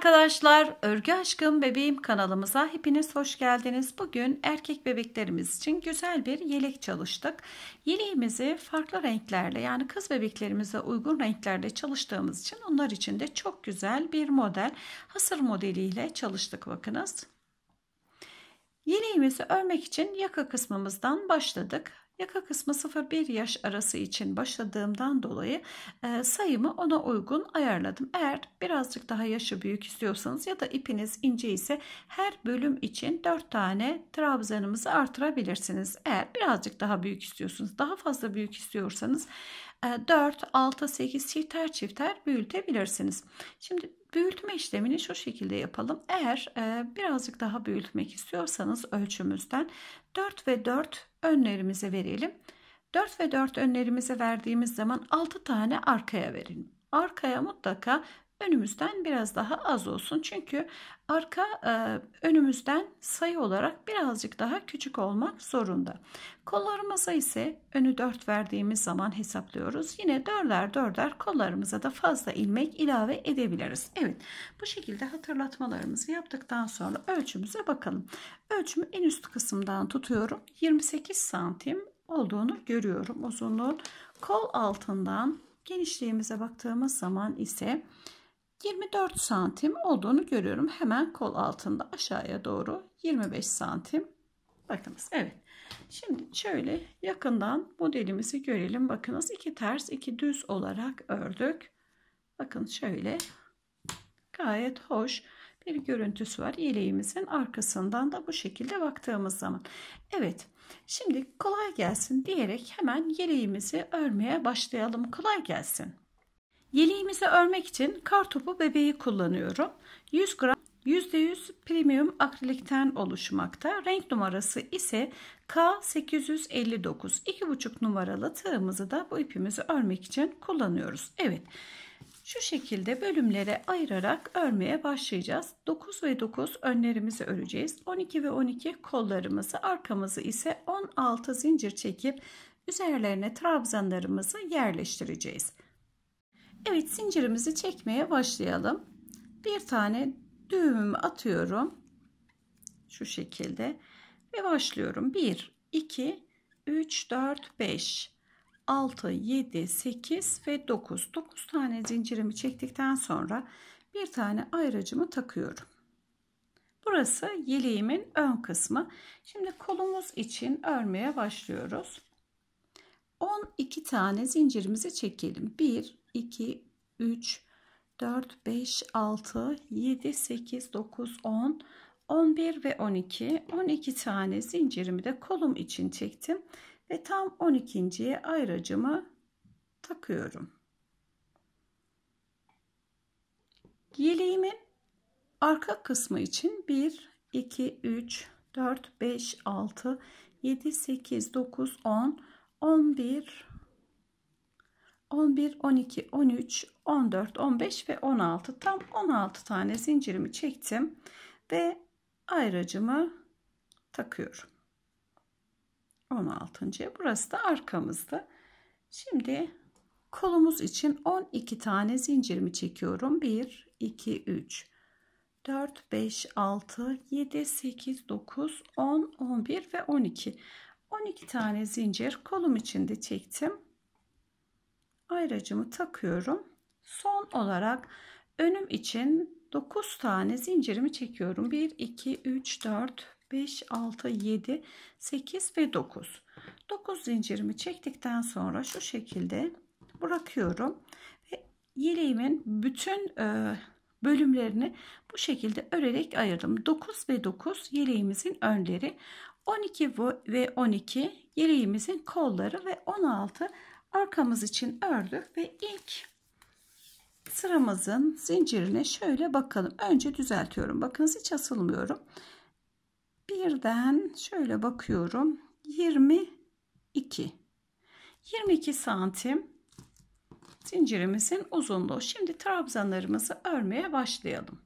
arkadaşlar, Örgü Aşkım Bebeğim kanalımıza hepiniz hoş geldiniz. Bugün erkek bebeklerimiz için güzel bir yelek çalıştık. Yeleğimizi farklı renklerle yani kız bebeklerimize uygun renklerde çalıştığımız için onlar için de çok güzel bir model. Hasır modeliyle çalıştık bakınız. Yeleğimizi örmek için yaka kısmımızdan başladık. Yaka kısmı 0-1 yaş arası için başladığımdan dolayı e, sayımı ona uygun ayarladım. Eğer birazcık daha yaşı büyük istiyorsanız ya da ipiniz ince ise her bölüm için 4 tane trabzanımızı artırabilirsiniz. Eğer birazcık daha büyük istiyorsunuz, daha fazla büyük istiyorsanız 4, 6, 8 çifter çifter büyütebilirsiniz. Şimdi büyütme işlemini şu şekilde yapalım. Eğer e, birazcık daha büyütmek istiyorsanız ölçümüzden 4 ve 4 önlerimize verelim. 4 ve 4 önlerimize verdiğimiz zaman 6 tane arkaya verelim. Arkaya mutlaka önümüzden biraz daha az olsun. Çünkü arka e, önümüzden sayı olarak birazcık daha küçük olmak zorunda. Kollarımıza ise önü 4 verdiğimiz zaman hesaplıyoruz. Yine 4'er 4'er kollarımıza da fazla ilmek ilave edebiliriz. Evet bu şekilde hatırlatmalarımızı yaptıktan sonra ölçümüze bakalım. Ölçümü en üst kısımdan tutuyorum. 28 santim olduğunu görüyorum uzunluğun. Kol altından genişliğimize baktığımız zaman ise 24 santim olduğunu görüyorum. Hemen kol altında aşağıya doğru 25 santim. Bakınız evet. Şimdi şöyle yakından modelimizi görelim. Bakınız iki ters iki düz olarak ördük. Bakın şöyle gayet hoş bir görüntüsü var. Yeleğimizin arkasından da bu şekilde baktığımız zaman. Evet şimdi kolay gelsin diyerek hemen yeleğimizi örmeye başlayalım. Kolay gelsin. Yeleğimizi örmek için kar topu bebeği kullanıyorum. 100 gram %100 premium akrilikten oluşmakta. Renk numarası ise K859. 2,5 numaralı tığımızı da bu ipimizi örmek için kullanıyoruz. Evet. Şu şekilde bölümlere ayırarak örmeye başlayacağız. 9 ve 9 önlerimizi öreceğiz. 12 ve 12 kollarımızı, arkamızı ise 16 zincir çekip üzerlerine trabzanlarımızı yerleştireceğiz. Evet zincirimizi çekmeye başlayalım. Bir tane düğümümü atıyorum. Şu şekilde ve başlıyorum. 1, 2, 3, 4, 5, 6, 7, 8 ve 9. 9 tane zincirimi çektikten sonra bir tane ayracımı takıyorum. Burası yeleğimin ön kısmı. Şimdi kolumuz için örmeye başlıyoruz. 12 tane zincirimizi çekelim. 1, 2, 3, 4, 5, 6, 7, 8, 9, 10, 11 ve 12. 12 tane zincirimi de kolum için çektim. Ve tam 12.ye ayracımı takıyorum. Yeleğimin arka kısmı için 1, 2, 3, 4, 5, 6, 7, 8, 9, 10, 11, 11, 12, 13, 14, 15 ve 16. Tam 16 tane zincirimi çektim ve ayracımı takıyorum. 16. Burası da arkamızda. Şimdi kolumuz için 12 tane zincirimi çekiyorum. 1, 2, 3, 4, 5, 6, 7, 8, 9, 10, 11 ve 12. 12 tane zincir kolum içinde çektim ayracımı takıyorum. Son olarak önüm için 9 tane zincirimi çekiyorum. 1, 2, 3, 4, 5, 6, 7, 8 ve 9. 9 zincirimi çektikten sonra şu şekilde bırakıyorum. Ve yeleğimin bütün e, bölümlerini bu şekilde örerek ayırdım. 9 ve 9 yeleğimizin önleri, 12 ve 12 yeleğimizin kolları ve 16 arkamız için ördük ve ilk sıramızın zincirine şöyle bakalım. Önce düzeltiyorum. Bakınız hiç asılmıyorum. Birden şöyle bakıyorum. 22 22 santim zincirimizin uzunluğu. Şimdi trabzanlarımızı örmeye başlayalım.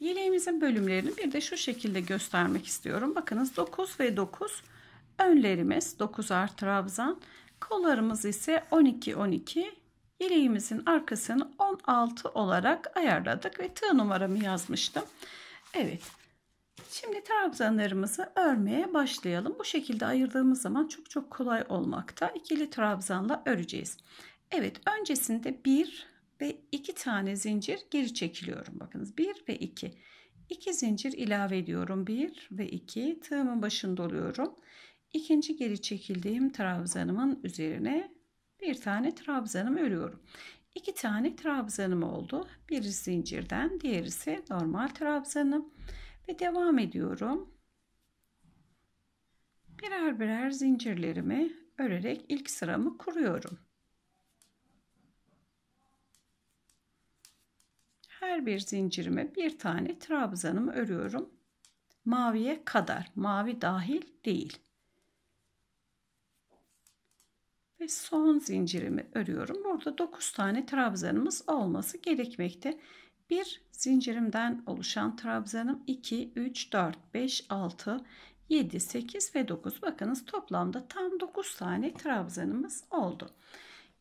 Yeleğimizin bölümlerini bir de şu şekilde göstermek istiyorum. Bakınız 9 ve 9 önlerimiz 9'ar trabzan Kollarımız ise 12 12. Yeleğimizin arkasını 16 olarak ayarladık ve tığ numaramı yazmıştım. Evet. Şimdi trabzanlarımızı örmeye başlayalım. Bu şekilde ayırdığımız zaman çok çok kolay olmakta. İkili trabzanla öreceğiz. Evet, öncesinde 1 ve 2 tane zincir geri çekiliyorum. Bakınız 1 ve 2. 2 zincir ilave ediyorum. 1 ve 2. Tığımın başında oluyorum. İkinci geri çekildiğim trabzanımın üzerine bir tane trabzanım örüyorum. İki tane trabzanım oldu. Biri zincirden, diğerisi normal trabzanım. Ve devam ediyorum. Birer birer zincirlerimi örerek ilk sıramı kuruyorum. Her bir zincirime bir tane trabzanımı örüyorum. Maviye kadar, mavi dahil değil. ve son zincirimi örüyorum. Burada 9 tane trabzanımız olması gerekmekte. Bir zincirimden oluşan trabzanım 2, 3, 4, 5, 6, 7, 8 ve 9. Bakınız toplamda tam 9 tane trabzanımız oldu.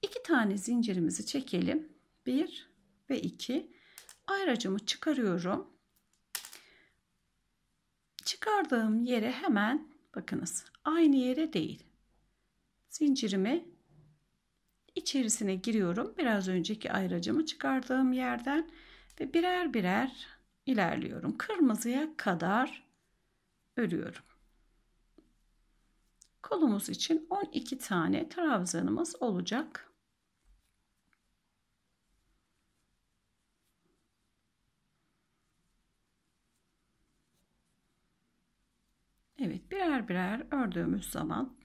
2 tane zincirimizi çekelim. 1 ve 2. Ayracımı çıkarıyorum. Çıkardığım yere hemen bakınız aynı yere değil zincirimi içerisine giriyorum. Biraz önceki ayracımı çıkardığım yerden ve birer birer ilerliyorum. Kırmızıya kadar örüyorum. Kolumuz için 12 tane trabzanımız olacak. Evet birer birer ördüğümüz zaman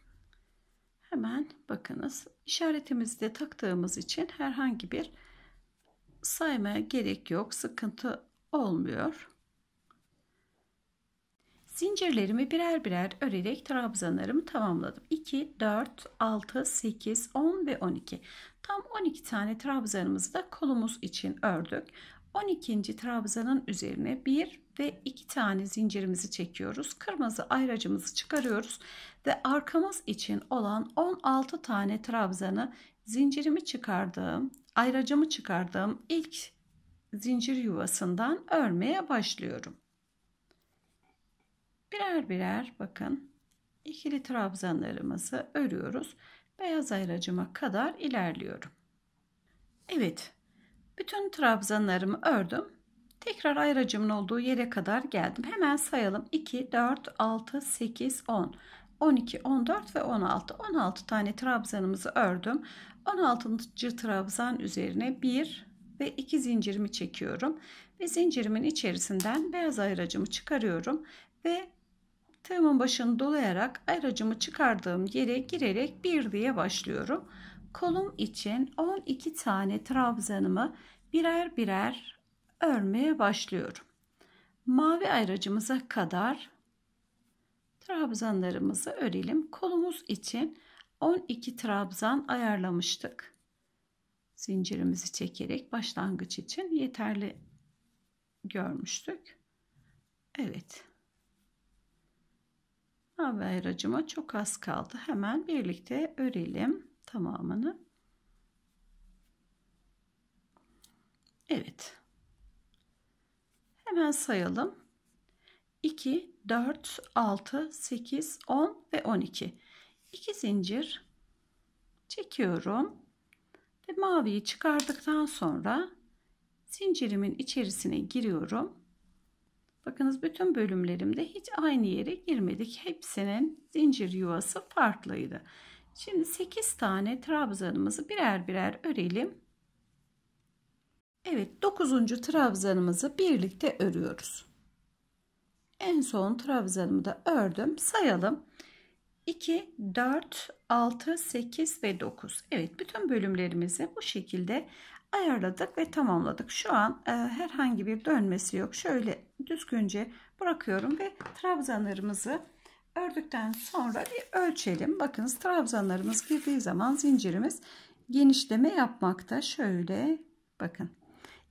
hemen bakınız işaretimizi de taktığımız için herhangi bir saymaya gerek yok sıkıntı olmuyor zincirlerimi birer birer örerek trabzanlarımı tamamladım 2 4 6 8 10 ve 12 tam 12 tane trabzanımızı da kolumuz için ördük 12. trabzanın üzerine 1 ve 2 tane zincirimizi çekiyoruz. Kırmızı ayracımızı çıkarıyoruz ve arkamız için olan 16 tane trabzanı zincirimi çıkardığım, ayracımı çıkardığım ilk zincir yuvasından örmeye başlıyorum. Birer birer bakın ikili trabzanlarımızı örüyoruz. Beyaz ayracıma kadar ilerliyorum. Evet, bütün trabzanlarımı ördüm. Tekrar ayracımın olduğu yere kadar geldim. Hemen sayalım. 2, 4, 6, 8, 10. 12, 14 ve 16. 16 tane trabzanımızı ördüm. 16. trabzan üzerine 1 ve 2 zincirimi çekiyorum. Ve zincirimin içerisinden beyaz ayıracımı çıkarıyorum. Ve tığımın başını dolayarak ayıracımı çıkardığım yere girerek 1 diye başlıyorum. Kolum için 12 tane trabzanımı birer birer örmeye başlıyorum. Mavi ayıracımıza kadar trabzanlarımızı örelim. Kolumuz için 12 trabzan ayarlamıştık. Zincirimizi çekerek başlangıç için yeterli görmüştük. Evet. Mavi çok az kaldı. Hemen birlikte örelim tamamını. Evet. Hemen sayalım. 2 4, 6, 8, 10 ve 12. 2 zincir çekiyorum. Ve maviyi çıkardıktan sonra zincirimin içerisine giriyorum. Bakınız bütün bölümlerimde hiç aynı yere girmedik. Hepsinin zincir yuvası farklıydı. Şimdi 8 tane trabzanımızı birer birer örelim. Evet 9. trabzanımızı birlikte örüyoruz. En son trabzanımı da ördüm. Sayalım. 2, 4, 6, 8 ve 9. Evet bütün bölümlerimizi bu şekilde ayarladık ve tamamladık. Şu an e, herhangi bir dönmesi yok. Şöyle düzgünce bırakıyorum ve trabzanlarımızı ördükten sonra bir ölçelim. Bakınız trabzanlarımız girdiği zaman zincirimiz genişleme yapmakta. Şöyle bakın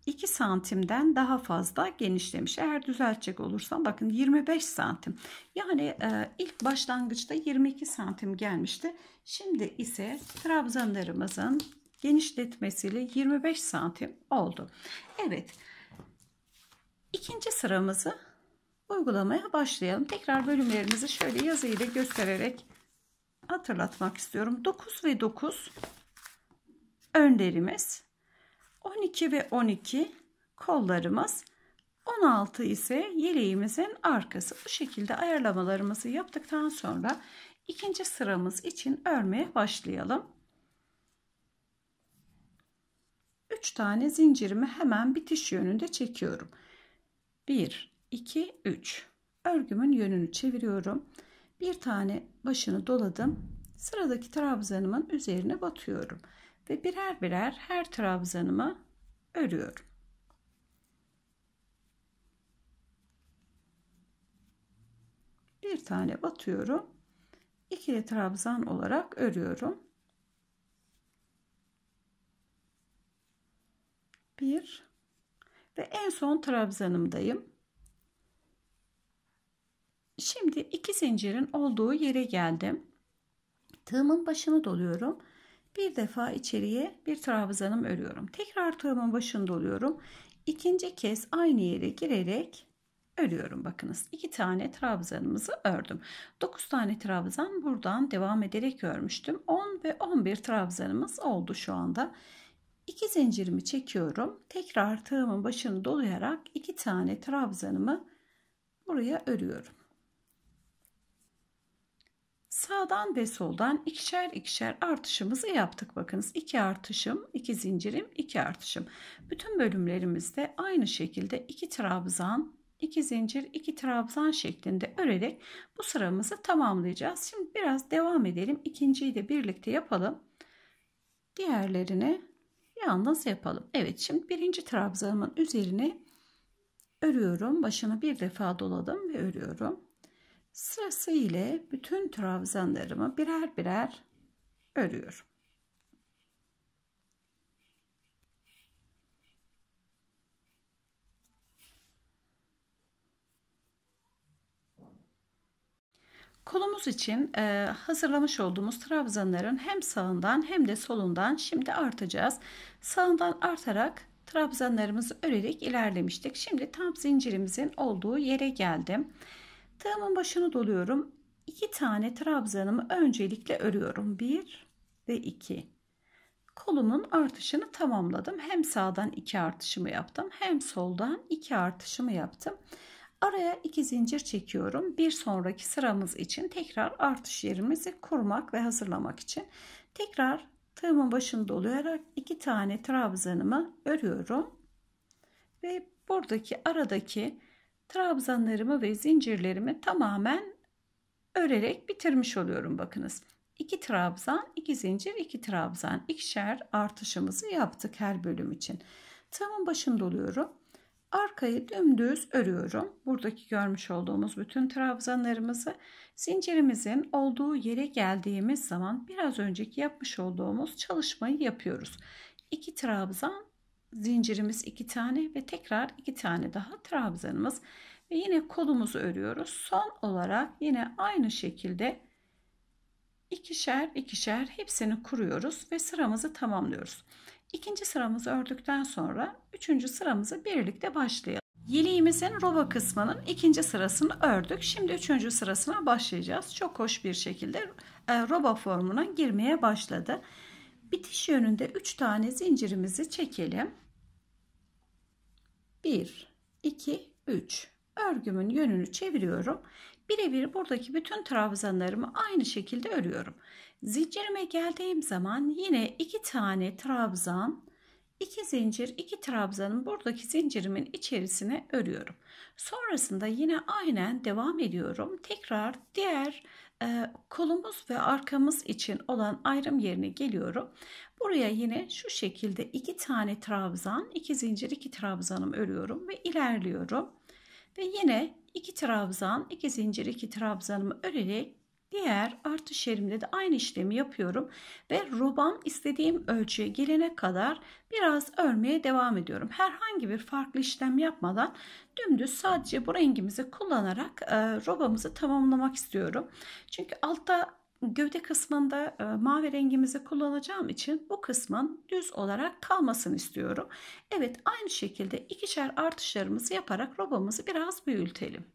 2 santimden daha fazla genişlemiş. Eğer düzeltecek olursam bakın 25 santim. Yani e, ilk başlangıçta 22 santim gelmişti. Şimdi ise trabzanlarımızın genişletmesiyle 25 santim oldu. Evet ikinci sıramızı uygulamaya başlayalım. Tekrar bölümlerimizi şöyle yazıyla göstererek hatırlatmak istiyorum. 9 ve 9 önlerimiz 12 ve 12 kollarımız 16 ise yeleğimizin arkası. Bu şekilde ayarlamalarımızı yaptıktan sonra ikinci sıramız için örmeye başlayalım. 3 tane zincirimi hemen bitiş yönünde çekiyorum. 1 2 3 örgümün yönünü çeviriyorum. Bir tane başını doladım. Sıradaki trabzanımın üzerine batıyorum ve birer birer her trabzanıma örüyorum. Bir tane batıyorum. İkili trabzan olarak örüyorum. Bir ve en son trabzanımdayım. Şimdi iki zincirin olduğu yere geldim. Tığımın başını doluyorum bir defa içeriye bir trabzanım örüyorum. Tekrar tığımın başında oluyorum. İkinci kez aynı yere girerek örüyorum. Bakınız iki tane trabzanımızı ördüm. 9 tane trabzan buradan devam ederek örmüştüm. 10 ve 11 trabzanımız oldu şu anda. İki zincirimi çekiyorum. Tekrar tığımın başını dolayarak iki tane trabzanımı buraya örüyorum sağdan ve soldan ikişer ikişer artışımızı yaptık. Bakınız iki artışım, iki zincirim, iki artışım. Bütün bölümlerimizde aynı şekilde iki trabzan, iki zincir, iki trabzan şeklinde örerek bu sıramızı tamamlayacağız. Şimdi biraz devam edelim. İkinciyi de birlikte yapalım. Diğerlerini yalnız yapalım. Evet şimdi birinci trabzanımın üzerine örüyorum. Başını bir defa doladım ve örüyorum. Sırası ile bütün trabzanlarımı birer birer örüyorum. Kolumuz için e, hazırlamış olduğumuz trabzanların hem sağından hem de solundan şimdi artacağız. Sağından artarak trabzanlarımızı örerek ilerlemiştik. Şimdi tam zincirimizin olduğu yere geldim. Tığımın başını doluyorum. 2 tane trabzanımı öncelikle örüyorum. 1 ve 2. Kolumun artışını tamamladım. Hem sağdan 2 artışımı yaptım, hem soldan 2 artışımı yaptım. Araya 2 zincir çekiyorum. Bir sonraki sıramız için tekrar artış yerimizi kurmak ve hazırlamak için tekrar tığımın başını dolayarak 2 tane trabzanımı örüyorum. Ve buradaki aradaki trabzanlarımı ve zincirlerimi tamamen örerek bitirmiş oluyorum bakınız. 2 trabzan, 2 zincir, 2 trabzan, ikişer artışımızı yaptık her bölüm için. Tığımın başında oluyorum. Arkayı dümdüz örüyorum. Buradaki görmüş olduğumuz bütün trabzanlarımızı zincirimizin olduğu yere geldiğimiz zaman biraz önceki yapmış olduğumuz çalışmayı yapıyoruz. 2 trabzan, zincirimiz iki tane ve tekrar iki tane daha trabzanımız ve yine kolumuzu örüyoruz. Son olarak yine aynı şekilde ikişer ikişer hepsini kuruyoruz ve sıramızı tamamlıyoruz. İkinci sıramızı ördükten sonra üçüncü sıramızı birlikte başlayalım. Yeleğimizin roba kısmının ikinci sırasını ördük. Şimdi üçüncü sırasına başlayacağız. Çok hoş bir şekilde e, roba formuna girmeye başladı. Bitiş yönünde 3 tane zincirimizi çekelim. 1, 2, 3. Örgümün yönünü çeviriyorum. Birebir buradaki bütün trabzanlarımı aynı şekilde örüyorum. Zincirime geldiğim zaman yine 2 tane trabzan, 2 zincir, 2 trabzanın buradaki zincirimin içerisine örüyorum. Sonrasında yine aynen devam ediyorum. Tekrar diğer ee, kolumuz ve arkamız için olan ayrım yerine geliyorum. Buraya yine şu şekilde iki tane trabzan, iki zincir, iki trabzanım örüyorum ve ilerliyorum. Ve yine iki trabzan, iki zincir, iki trabzanımı örerek Diğer artı şerimde de aynı işlemi yapıyorum ve robam istediğim ölçüye gelene kadar biraz örmeye devam ediyorum. Herhangi bir farklı işlem yapmadan dümdüz sadece bu rengimizi kullanarak e, robamızı tamamlamak istiyorum. Çünkü altta gövde kısmında e, mavi rengimizi kullanacağım için bu kısmın düz olarak kalmasını istiyorum. Evet aynı şekilde ikişer artışlarımızı yaparak robamızı biraz büyütelim.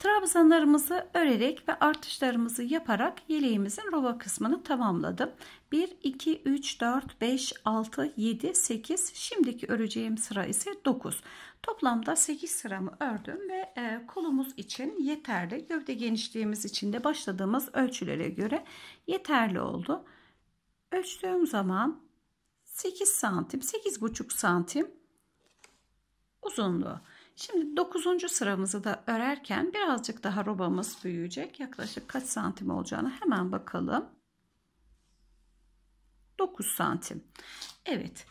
Trabzanlarımızı örerek ve artışlarımızı yaparak yeleğimizin rova kısmını tamamladım. 1, 2, 3, 4, 5, 6, 7, 8. Şimdiki öreceğim sıra ise 9. Toplamda 8 sıramı ördüm ve e, kolumuz için yeterli. Gövde genişliğimiz için de başladığımız ölçülere göre yeterli oldu. Ölçtüğüm zaman 8 santim, 8,5 santim uzunluğu. Şimdi 9. sıramızı da örerken birazcık daha robamız büyüyecek. Yaklaşık kaç santim olacağını hemen bakalım. 9 santim. Evet.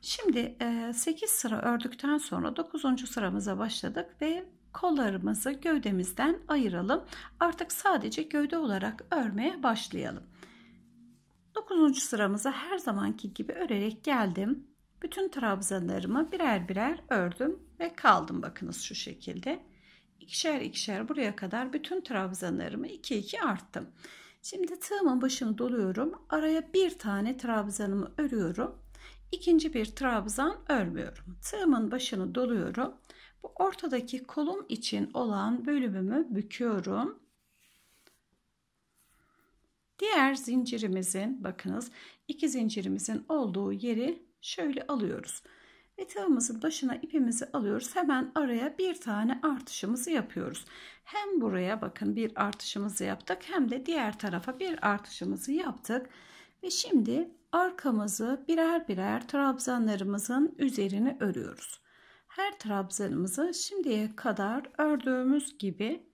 Şimdi 8 e, sıra ördükten sonra 9. sıramıza başladık ve kollarımızı gövdemizden ayıralım. Artık sadece gövde olarak örmeye başlayalım. 9. sıramıza her zamanki gibi örerek geldim. Bütün trabzalarımı birer birer ördüm ve kaldım bakınız şu şekilde. İkişer ikişer buraya kadar bütün trabzanlarımı iki iki arttım. Şimdi tığımın başını doluyorum. Araya bir tane trabzanımı örüyorum. İkinci bir trabzan örmüyorum. Tığımın başını doluyorum. Bu ortadaki kolum için olan bölümümü büküyorum. Diğer zincirimizin bakınız iki zincirimizin olduğu yeri şöyle alıyoruz. Ve tığımızın başına ipimizi alıyoruz. Hemen araya bir tane artışımızı yapıyoruz. Hem buraya bakın bir artışımızı yaptık hem de diğer tarafa bir artışımızı yaptık. Ve şimdi arkamızı birer birer trabzanlarımızın üzerine örüyoruz. Her trabzanımızı şimdiye kadar ördüğümüz gibi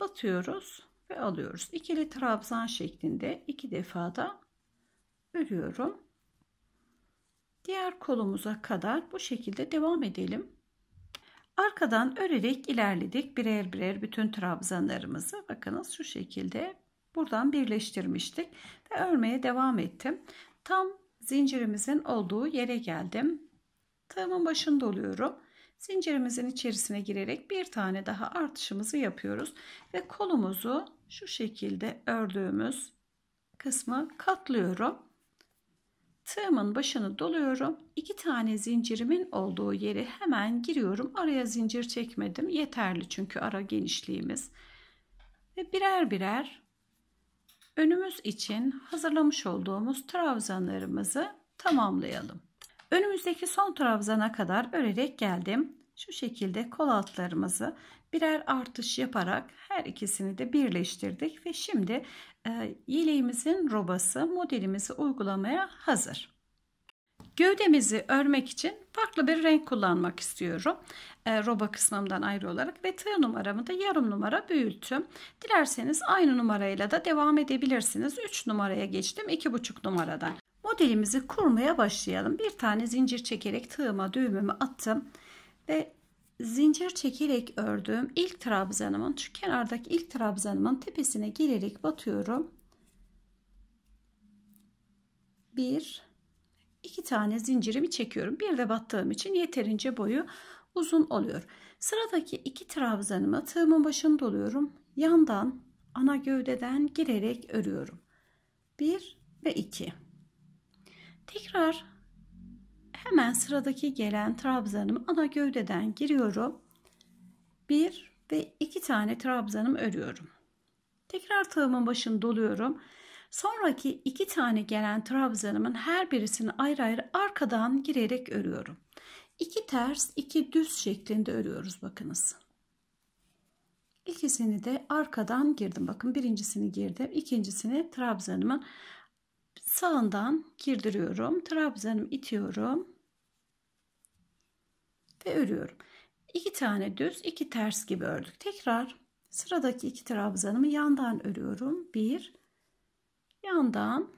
batıyoruz ve alıyoruz. İkili trabzan şeklinde iki defa da örüyorum. Diğer kolumuza kadar bu şekilde devam edelim. Arkadan örerek ilerledik birer birer bütün trabzanlarımızı. Bakınız şu şekilde buradan birleştirmiştik ve örmeye devam ettim. Tam zincirimizin olduğu yere geldim. Tığımın başında oluyorum. Zincirimizin içerisine girerek bir tane daha artışımızı yapıyoruz ve kolumuzu şu şekilde ördüğümüz kısmı katlıyorum. Tığımın başını doluyorum. İki tane zincirimin olduğu yeri hemen giriyorum. Araya zincir çekmedim. Yeterli çünkü ara genişliğimiz. Ve birer birer önümüz için hazırlamış olduğumuz trabzanlarımızı tamamlayalım. Önümüzdeki son trabzana kadar örerek geldim. Şu şekilde kol altlarımızı birer artış yaparak her ikisini de birleştirdik ve şimdi e, yeleğimizin robası modelimizi uygulamaya hazır. Gövdemizi örmek için farklı bir renk kullanmak istiyorum. E, roba kısmımdan ayrı olarak ve tığ numaramı da yarım numara büyüttüm. Dilerseniz aynı numarayla da devam edebilirsiniz. 3 numaraya geçtim 2,5 numaradan. Modelimizi kurmaya başlayalım. Bir tane zincir çekerek tığıma düğümümü attım ve zincir çekerek ördüğüm ilk trabzanımın şu kenardaki ilk trabzanımın tepesine girerek batıyorum. Bir, iki tane zincirimi çekiyorum. Bir de battığım için yeterince boyu uzun oluyor. Sıradaki iki trabzanımı tığımın başını doluyorum, Yandan ana gövdeden girerek örüyorum. 1 ve 2. Tekrar Hemen sıradaki gelen trabzanım ana gövdeden giriyorum. Bir ve iki tane trabzanım örüyorum. Tekrar tığımın başını doluyorum. Sonraki iki tane gelen trabzanımın her birisini ayrı ayrı arkadan girerek örüyorum. İki ters, iki düz şeklinde örüyoruz bakınız. İkisini de arkadan girdim. Bakın birincisini girdim. ikincisini trabzanımın sağından girdiriyorum. Trabzanımı itiyorum ve örüyorum. İki tane düz, iki ters gibi ördük. Tekrar sıradaki iki trabzanımı yandan örüyorum. Bir, yandan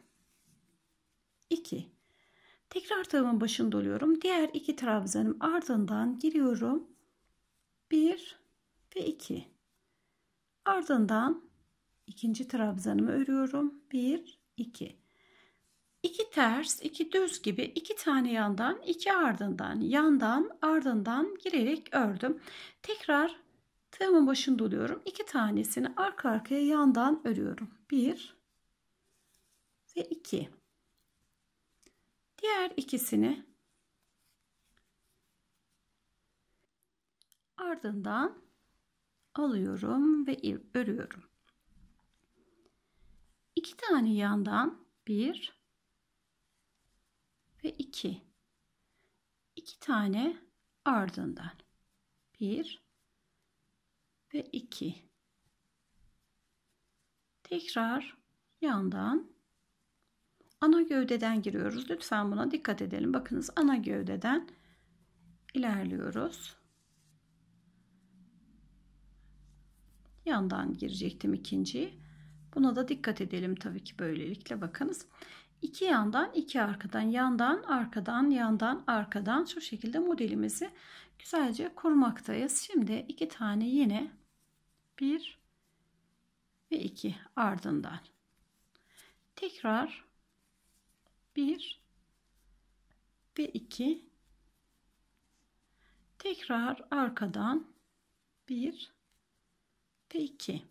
iki. Tekrar tığımın başını doluyorum. Diğer iki trabzanım ardından giriyorum. Bir ve iki. Ardından ikinci trabzanımı örüyorum. Bir, iki. İki ters, iki düz gibi iki tane yandan, iki ardından, yandan, ardından girerek ördüm. Tekrar tığımın başında oluyorum. İki tanesini arka arkaya yandan örüyorum. Bir ve iki. Diğer ikisini ardından alıyorum ve örüyorum. İki tane yandan bir ve 2. 2 tane ardından 1 ve 2. Tekrar yandan ana gövdeden giriyoruz. Lütfen buna dikkat edelim. Bakınız ana gövdeden ilerliyoruz. Yandan girecektim ikinciyi. Buna da dikkat edelim tabii ki böylelikle bakınız. İki yandan, iki arkadan, yandan, arkadan, yandan, arkadan şu şekilde modelimizi güzelce kurmaktayız. Şimdi iki tane yine bir ve iki ardından. Tekrar bir ve iki. Tekrar arkadan bir ve iki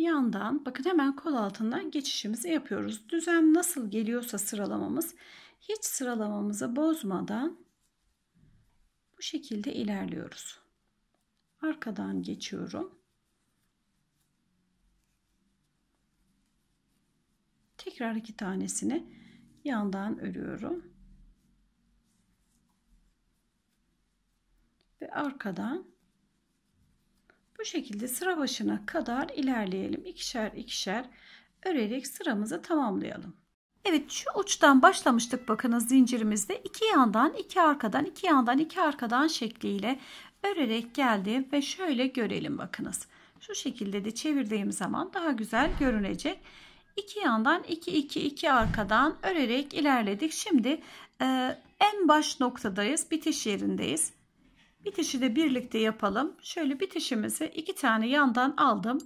yandan bakın hemen kol altından geçişimizi yapıyoruz. Düzen nasıl geliyorsa sıralamamız hiç sıralamamızı bozmadan bu şekilde ilerliyoruz. Arkadan geçiyorum. Tekrar iki tanesini yandan örüyorum. Ve arkadan bu şekilde sıra başına kadar ilerleyelim. İkişer ikişer örerek sıramızı tamamlayalım. Evet şu uçtan başlamıştık bakınız zincirimizde iki yandan iki arkadan iki yandan iki arkadan şekliyle örerek geldi ve şöyle görelim bakınız. Şu şekilde de çevirdiğim zaman daha güzel görünecek. İki yandan iki iki iki arkadan örerek ilerledik. Şimdi e, en baş noktadayız bitiş yerindeyiz. Bitişi de birlikte yapalım. Şöyle bitişimizi iki tane yandan aldım.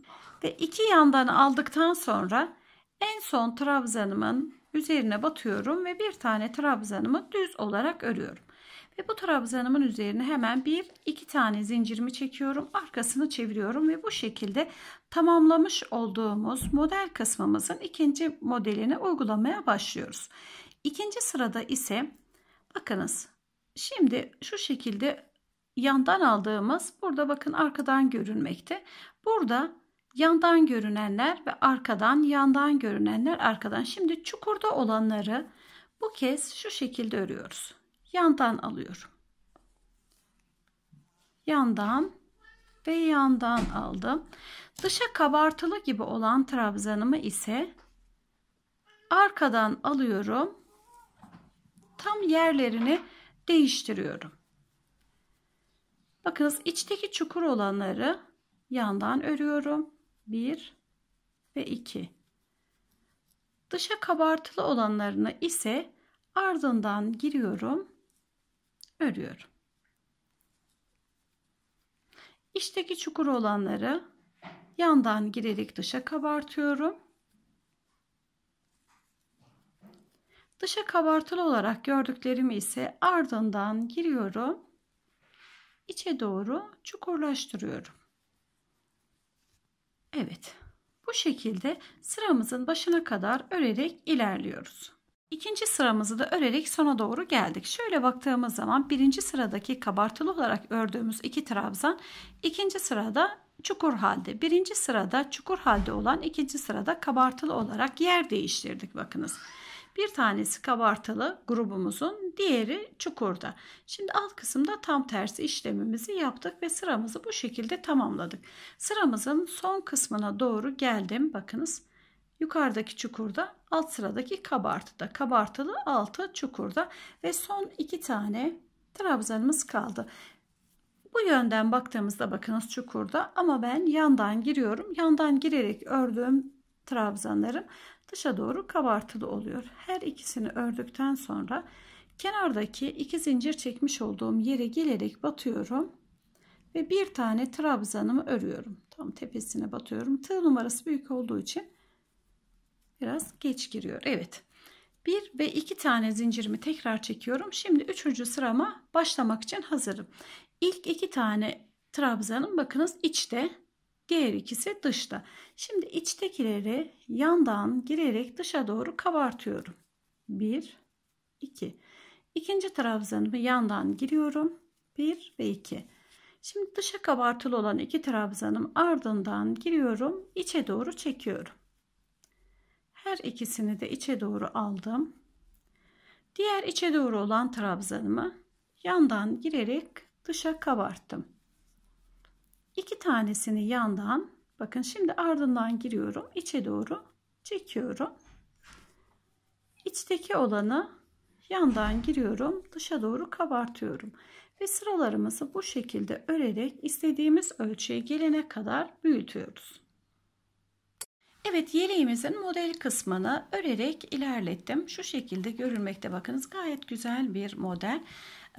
Ve iki yandan aldıktan sonra en son trabzanımın üzerine batıyorum ve bir tane trabzanımı düz olarak örüyorum. Ve bu trabzanımın üzerine hemen bir iki tane zincirimi çekiyorum. Arkasını çeviriyorum ve bu şekilde tamamlamış olduğumuz model kısmımızın ikinci modelini uygulamaya başlıyoruz. İkinci sırada ise bakınız şimdi şu şekilde yandan aldığımız burada bakın arkadan görünmekte. Burada yandan görünenler ve arkadan yandan görünenler arkadan. Şimdi çukurda olanları bu kez şu şekilde örüyoruz. Yandan alıyorum. Yandan ve yandan aldım. Dışa kabartılı gibi olan trabzanımı ise arkadan alıyorum. Tam yerlerini değiştiriyorum. Bakınız içteki çukur olanları yandan örüyorum. 1 ve 2. Dışa kabartılı olanlarını ise ardından giriyorum. Örüyorum. İçteki çukur olanları yandan girerek dışa kabartıyorum. Dışa kabartılı olarak gördüklerimi ise ardından giriyorum içe doğru çukurlaştırıyorum. Evet. Bu şekilde sıramızın başına kadar örerek ilerliyoruz. İkinci sıramızı da örerek sona doğru geldik. Şöyle baktığımız zaman birinci sıradaki kabartılı olarak ördüğümüz iki trabzan ikinci sırada çukur halde. Birinci sırada çukur halde olan ikinci sırada kabartılı olarak yer değiştirdik. Bakınız. Bir tanesi kabartılı grubumuzun, diğeri çukurda. Şimdi alt kısımda tam tersi işlemimizi yaptık ve sıramızı bu şekilde tamamladık. Sıramızın son kısmına doğru geldim. Bakınız yukarıdaki çukurda, alt sıradaki kabartıda. Kabartılı altı çukurda ve son iki tane trabzanımız kaldı. Bu yönden baktığımızda bakınız çukurda ama ben yandan giriyorum. Yandan girerek ördüğüm trabzanlarım dışa doğru kabartılı oluyor. Her ikisini ördükten sonra kenardaki iki zincir çekmiş olduğum yere gelerek batıyorum ve bir tane trabzanımı örüyorum. Tam tepesine batıyorum. Tığ numarası büyük olduğu için biraz geç giriyor. Evet. Bir ve iki tane zincirimi tekrar çekiyorum. Şimdi üçüncü sırama başlamak için hazırım. İlk iki tane trabzanım bakınız içte Diğer ikisi dışta. Şimdi içtekileri yandan girerek dışa doğru kabartıyorum. 1, 2. İkinci trabzanımı yandan giriyorum. 1 ve 2. Şimdi dışa kabartılı olan iki trabzanım ardından giriyorum. içe doğru çekiyorum. Her ikisini de içe doğru aldım. Diğer içe doğru olan trabzanımı yandan girerek dışa kabarttım iki tanesini yandan bakın şimdi ardından giriyorum içe doğru çekiyorum içteki olanı yandan giriyorum dışa doğru kabartıyorum ve sıralarımızı bu şekilde örerek istediğimiz ölçüye gelene kadar büyütüyoruz. Evet yeleğimizin model kısmını örerek ilerlettim. Şu şekilde görülmekte bakınız gayet güzel bir model.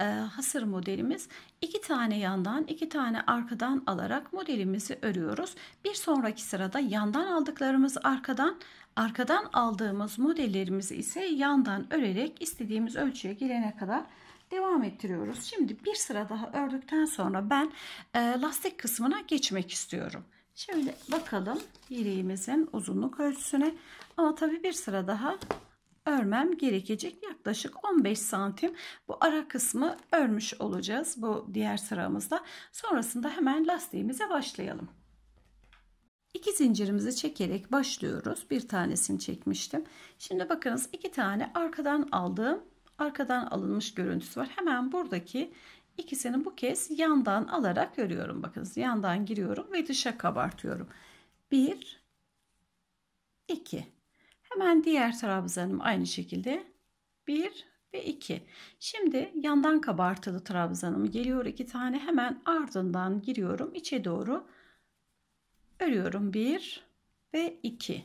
E, hasır modelimiz. iki tane yandan iki tane arkadan alarak modelimizi örüyoruz. Bir sonraki sırada yandan aldıklarımız arkadan arkadan aldığımız modellerimizi ise yandan örerek istediğimiz ölçüye gelene kadar devam ettiriyoruz. Şimdi bir sıra daha ördükten sonra ben e, lastik kısmına geçmek istiyorum. Şöyle bakalım yeleğimizin uzunluk ölçüsüne ama tabi bir sıra daha örmem gerekecek. Yaklaşık 15 santim bu ara kısmı örmüş olacağız bu diğer sıramızda. Sonrasında hemen lastiğimize başlayalım. İki zincirimizi çekerek başlıyoruz. Bir tanesini çekmiştim. Şimdi bakınız iki tane arkadan aldığım, arkadan alınmış görüntüsü var. Hemen buradaki ikisini bu kez yandan alarak örüyorum. Bakınız yandan giriyorum ve dışa kabartıyorum. 1 2 Hemen diğer trabzanım aynı şekilde 1 ve 2. Şimdi yandan kabartılı trabzanım geliyor 2 tane. Hemen ardından giriyorum içe doğru. Örüyorum 1 ve 2.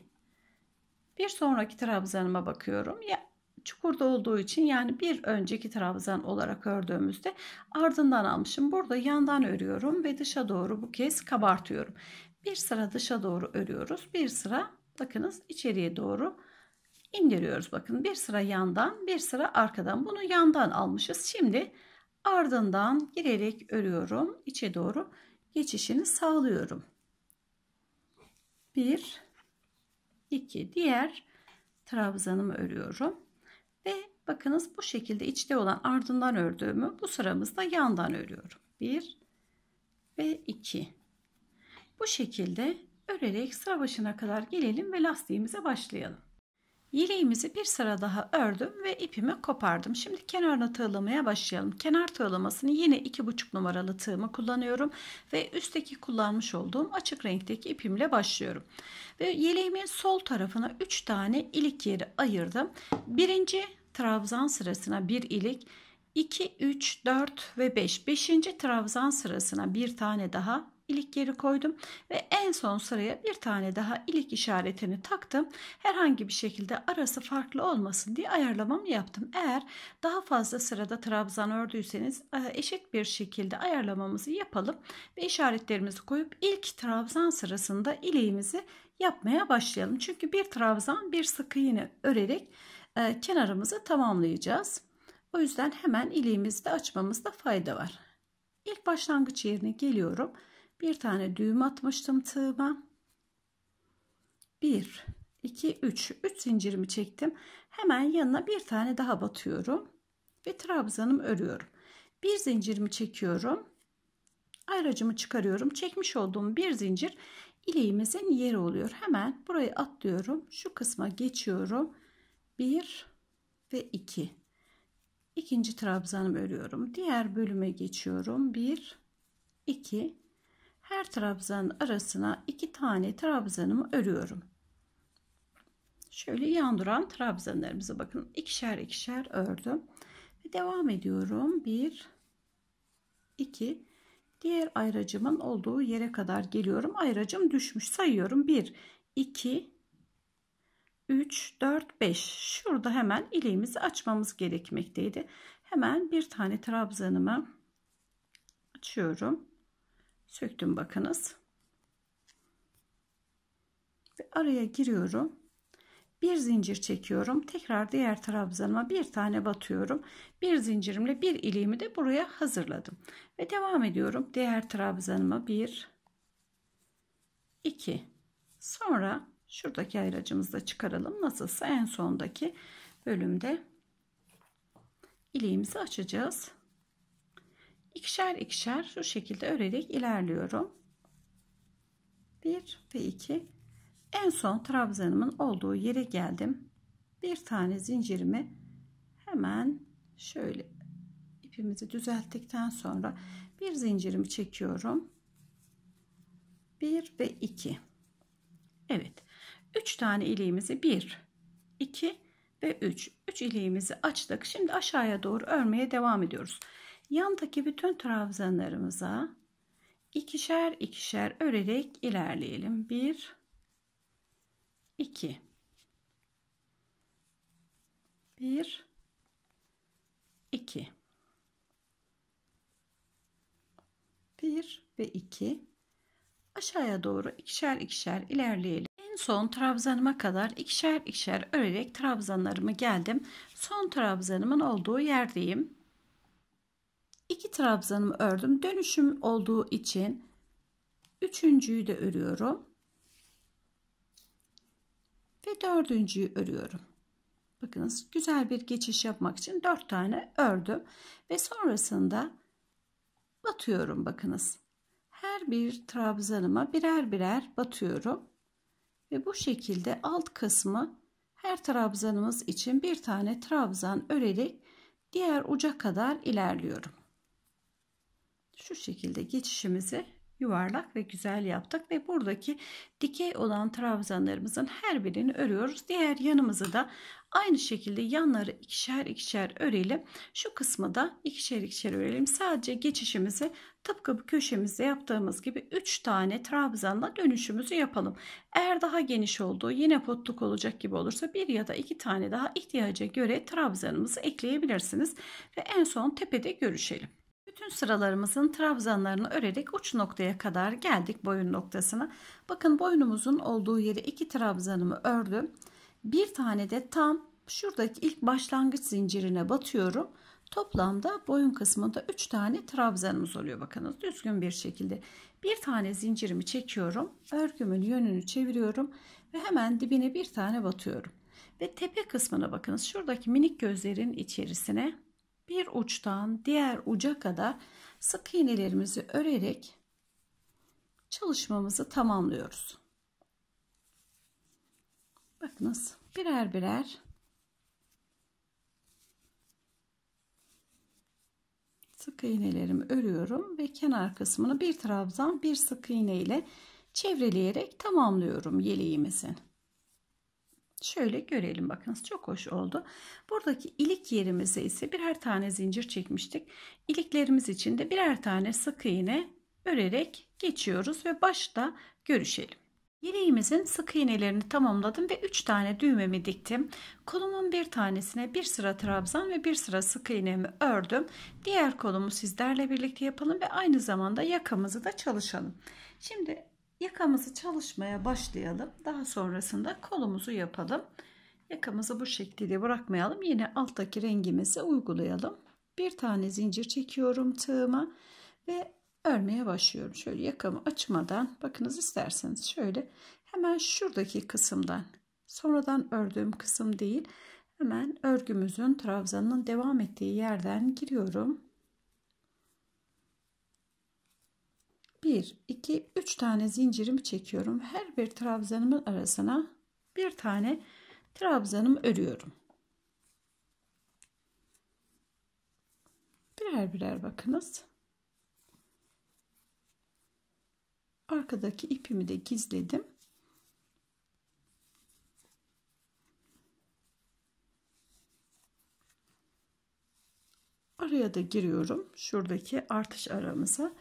Bir sonraki trabzanıma bakıyorum. Ya çukurda olduğu için yani bir önceki trabzan olarak ördüğümüzde ardından almışım. Burada yandan örüyorum ve dışa doğru bu kez kabartıyorum. Bir sıra dışa doğru örüyoruz. Bir sıra Bakınız içeriye doğru indiriyoruz. Bakın bir sıra yandan bir sıra arkadan. Bunu yandan almışız. Şimdi ardından girerek örüyorum. içe doğru geçişini sağlıyorum. Bir, iki diğer trabzanımı örüyorum. Ve bakınız bu şekilde içte olan ardından ördüğümü bu sıramızda yandan örüyorum. Bir ve iki. Bu şekilde örerek sıra başına kadar gelelim ve lastiğimize başlayalım. Yeleğimizi bir sıra daha ördüm ve ipimi kopardım. Şimdi kenarına tığlamaya başlayalım. Kenar tığlamasını yine iki buçuk numaralı tığımı kullanıyorum ve üstteki kullanmış olduğum açık renkteki ipimle başlıyorum. Ve yeleğimin sol tarafına üç tane ilik yeri ayırdım. Birinci trabzan sırasına bir ilik, 2, 3, 4 ve 5. Beşinci trabzan sırasına bir tane daha ilik geri koydum ve en son sıraya bir tane daha ilik işaretini taktım. Herhangi bir şekilde arası farklı olmasın diye ayarlamamı yaptım. Eğer daha fazla sırada trabzan ördüyseniz e, eşit bir şekilde ayarlamamızı yapalım ve işaretlerimizi koyup ilk trabzan sırasında ileğimizi yapmaya başlayalım. Çünkü bir trabzan bir sık iğne örerek e, kenarımızı tamamlayacağız. O yüzden hemen ileğimizi de açmamızda fayda var. İlk başlangıç yerine geliyorum bir tane düğüm atmıştım tığıma 1 2 3 3 zincirimi çektim hemen yanına bir tane daha batıyorum ve trabzanım örüyorum bir zincirimi çekiyorum ayracımı çıkarıyorum çekmiş olduğum bir zincir ileğimizin yeri oluyor hemen burayı atlıyorum şu kısma geçiyorum 1 ve 2 iki. ikinci trabzanımı örüyorum diğer bölüme geçiyorum 1 2 her trabzanın arasına iki tane trabzanımı örüyorum. Şöyle yan duran trabzanlarımıza bakın. ikişer ikişer ördüm. Ve devam ediyorum. Bir, iki, diğer ayracımın olduğu yere kadar geliyorum. Ayracım düşmüş. Sayıyorum. Bir, iki, 3, 4, 5. Şurada hemen ileğimizi açmamız gerekmekteydi. Hemen bir tane trabzanımı açıyorum söktüm bakınız. Ve araya giriyorum. Bir zincir çekiyorum. Tekrar diğer trabzanıma bir tane batıyorum. Bir zincirimle bir iliğimi de buraya hazırladım. Ve devam ediyorum. Diğer trabzanıma bir, iki. Sonra şuradaki ayracımızı da çıkaralım. Nasılsa en sondaki bölümde iliğimizi açacağız ikişer ikişer şu şekilde örerek ilerliyorum. 1 ve 2 en son trabzanımın olduğu yere geldim. Bir tane zincirimi hemen şöyle ipimizi düzelttikten sonra bir zincirimi çekiyorum. 1 ve 2. Evet. 3 tane ileğimizi 1, 2 ve 3. 3 ileğimizi açtık. Şimdi aşağıya doğru örmeye devam ediyoruz yandaki bütün trabzanlarımıza ikişer ikişer örerek ilerleyelim. 1 2 1 2 1 ve 2 aşağıya doğru ikişer ikişer ilerleyelim. En son trabzanıma kadar ikişer ikişer örerek trabzanlarımı geldim. Son trabzanımın olduğu yerdeyim. 2 trabzanımı ördüm. Dönüşüm olduğu için üçüncüyü de örüyorum. Ve dördüncüyü örüyorum. Bakınız güzel bir geçiş yapmak için dört tane ördüm. Ve sonrasında batıyorum bakınız. Her bir trabzanıma birer birer batıyorum. Ve bu şekilde alt kısmı her trabzanımız için bir tane trabzan örerek diğer uca kadar ilerliyorum şu şekilde geçişimizi yuvarlak ve güzel yaptık ve buradaki dikey olan trabzanlarımızın her birini örüyoruz. Diğer yanımızı da aynı şekilde yanları ikişer ikişer örelim. Şu kısmı da ikişer ikişer örelim. Sadece geçişimizi tıpkı bu köşemizde yaptığımız gibi 3 tane trabzanla dönüşümüzü yapalım. Eğer daha geniş olduğu yine potluk olacak gibi olursa bir ya da iki tane daha ihtiyaca göre trabzanımızı ekleyebilirsiniz. Ve en son tepede görüşelim. Bütün sıralarımızın trabzanlarını örerek uç noktaya kadar geldik boyun noktasına. Bakın boynumuzun olduğu yere iki trabzanımı ördüm. Bir tane de tam şuradaki ilk başlangıç zincirine batıyorum. Toplamda boyun kısmında 3 tane trabzanımız oluyor bakınız düzgün bir şekilde. Bir tane zincirimi çekiyorum. Örgümün yönünü çeviriyorum ve hemen dibine bir tane batıyorum. Ve tepe kısmına bakınız şuradaki minik gözlerin içerisine bir uçtan diğer uca kadar sık iğnelerimizi örerek çalışmamızı tamamlıyoruz. Bakınız birer birer sık iğnelerimi örüyorum ve kenar kısmını bir trabzan bir sık iğne ile çevreleyerek tamamlıyorum yeleğimizin. Şöyle görelim bakınız çok hoş oldu. Buradaki ilik yerimize ise birer tane zincir çekmiştik. İliklerimiz için de birer tane sık iğne örerek geçiyoruz ve başta görüşelim. Yeleğimizin sık iğnelerini tamamladım ve 3 tane düğmemi diktim. Kolumun bir tanesine bir sıra trabzan ve bir sıra sık iğnemi ördüm. Diğer kolumu sizlerle birlikte yapalım ve aynı zamanda yakamızı da çalışalım. Şimdi Yakamızı çalışmaya başlayalım. Daha sonrasında kolumuzu yapalım. Yakamızı bu şekilde bırakmayalım. Yine alttaki rengimizi uygulayalım. Bir tane zincir çekiyorum tığıma ve örmeye başlıyorum. Şöyle yakamı açmadan bakınız isterseniz şöyle hemen şuradaki kısımdan sonradan ördüğüm kısım değil hemen örgümüzün trabzanın devam ettiği yerden giriyorum. 1, 2, 3 tane zincirimi çekiyorum. Her bir trabzanımın arasına bir tane trabzanımı örüyorum. Birer birer bakınız. Arkadaki ipimi de gizledim. Araya da giriyorum. Şuradaki artış aramıza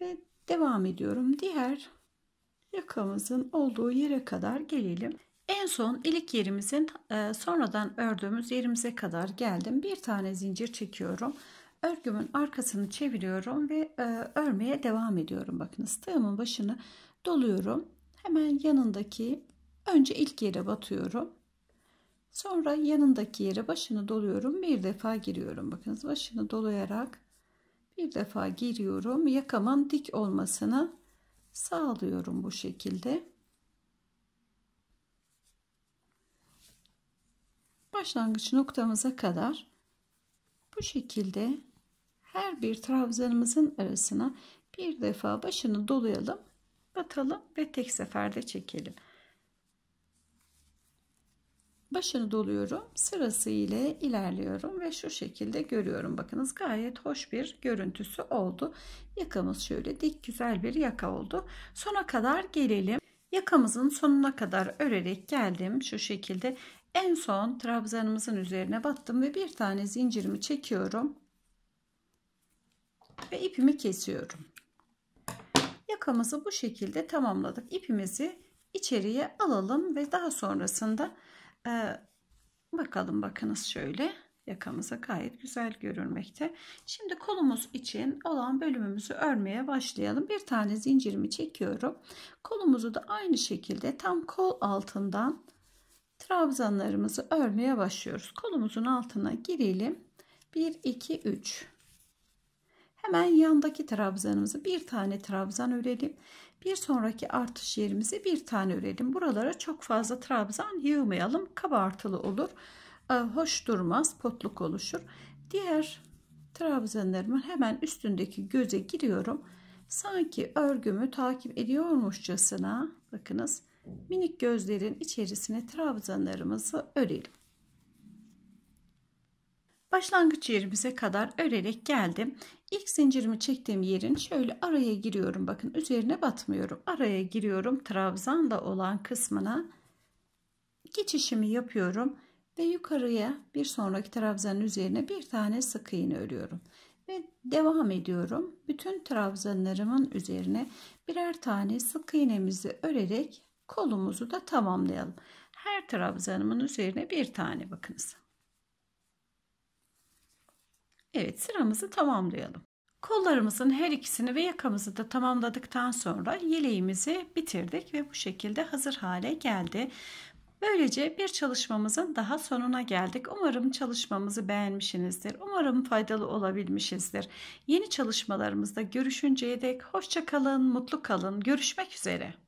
ve Devam ediyorum. Diğer yakamızın olduğu yere kadar gelelim. En son ilik yerimizin e, sonradan ördüğümüz yerimize kadar geldim. Bir tane zincir çekiyorum. Örgümün arkasını çeviriyorum ve e, örmeye devam ediyorum. Bakınız tığımın başını doluyorum. Hemen yanındaki önce ilk yere batıyorum. Sonra yanındaki yere başını doluyorum. Bir defa giriyorum. Bakınız başını dolayarak bir defa giriyorum yakamın dik olmasını sağlıyorum bu şekilde başlangıç noktamıza kadar bu şekilde her bir trabzanımızın arasına bir defa başını dolayalım batalım ve tek seferde çekelim başını doluyorum sırası ile ilerliyorum ve şu şekilde görüyorum bakınız gayet hoş bir görüntüsü oldu yakamız şöyle dik güzel bir yaka oldu sona kadar gelelim yakamızın sonuna kadar örerek geldim şu şekilde en son trabzanımızın üzerine battım ve bir tane zincirimi çekiyorum ve ipimi kesiyorum yakamızı bu şekilde tamamladık ipimizi içeriye alalım ve daha sonrasında ee, bakalım bakınız şöyle yakamıza gayet güzel görünmekte. Şimdi kolumuz için olan bölümümüzü örmeye başlayalım. Bir tane zincirimi çekiyorum. Kolumuzu da aynı şekilde tam kol altından trabzanlarımızı örmeye başlıyoruz. Kolumuzun altına girelim. 1 2 3 Hemen yandaki trabzanımızı bir tane trabzan örelim. Bir sonraki artış yerimize bir tane örelim. Buralara çok fazla trabzan yığmayalım. Kabartılı olur. Ee, hoş durmaz. Potluk oluşur. Diğer trabzanlarımın hemen üstündeki göze giriyorum. Sanki örgümü takip ediyormuşçasına bakınız minik gözlerin içerisine trabzanlarımızı örelim. Başlangıç yerimize kadar örerek geldim. İlk zincirimi çektiğim yerin şöyle araya giriyorum. Bakın üzerine batmıyorum. Araya giriyorum. Trabzanla olan kısmına geçişimi yapıyorum ve yukarıya bir sonraki trabzanın üzerine bir tane sık iğne örüyorum ve devam ediyorum. Bütün trabzanlarımın üzerine birer tane sık iğnemizi örerek kolumuzu da tamamlayalım. Her trabzanımın üzerine bir tane bakınız. Evet sıramızı tamamlayalım. Kollarımızın her ikisini ve yakamızı da tamamladıktan sonra yeleğimizi bitirdik ve bu şekilde hazır hale geldi. Böylece bir çalışmamızın daha sonuna geldik. Umarım çalışmamızı beğenmişsinizdir. Umarım faydalı olabilmişizdir. Yeni çalışmalarımızda görüşünceye dek hoşça kalın, mutlu kalın. Görüşmek üzere.